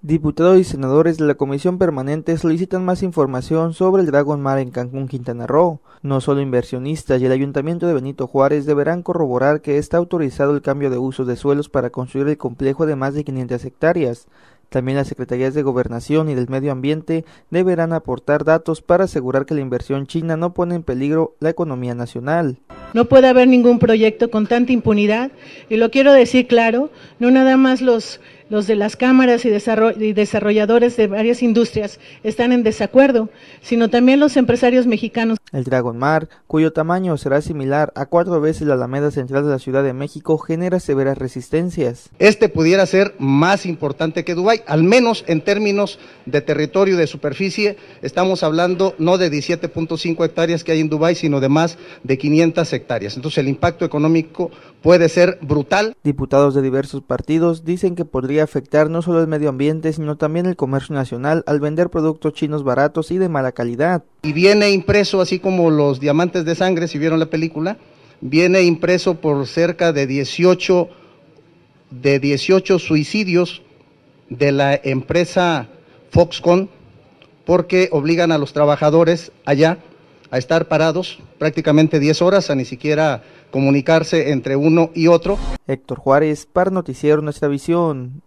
Diputados y senadores de la Comisión Permanente solicitan más información sobre el Dragon Mar en Cancún, Quintana Roo. No solo inversionistas y el Ayuntamiento de Benito Juárez deberán corroborar que está autorizado el cambio de uso de suelos para construir el complejo de más de 500 hectáreas. También las secretarías de Gobernación y del Medio Ambiente deberán aportar datos para asegurar que la inversión china no pone en peligro la economía nacional. No puede haber ningún proyecto con tanta impunidad y lo quiero decir claro, no nada más los los de las cámaras y desarrolladores de varias industrias están en desacuerdo, sino también los empresarios mexicanos. El Dragon Mar, cuyo tamaño será similar a cuatro veces la Alameda Central de la Ciudad de México, genera severas resistencias. Este pudiera ser más importante que Dubái, al menos en términos de territorio de superficie. Estamos hablando no de 17.5 hectáreas que hay en Dubái, sino de más de 500 hectáreas. Entonces el impacto económico puede ser brutal. Diputados de diversos partidos dicen que podría afectar no solo el medio ambiente, sino también el comercio nacional al vender productos chinos baratos y de mala calidad. Y viene impreso, así como los diamantes de sangre, si vieron la película, viene impreso por cerca de 18, de 18 suicidios de la empresa Foxconn, porque obligan a los trabajadores allá a estar parados prácticamente 10 horas, a ni siquiera comunicarse entre uno y otro. Héctor Juárez, par Noticiero Nuestra Visión.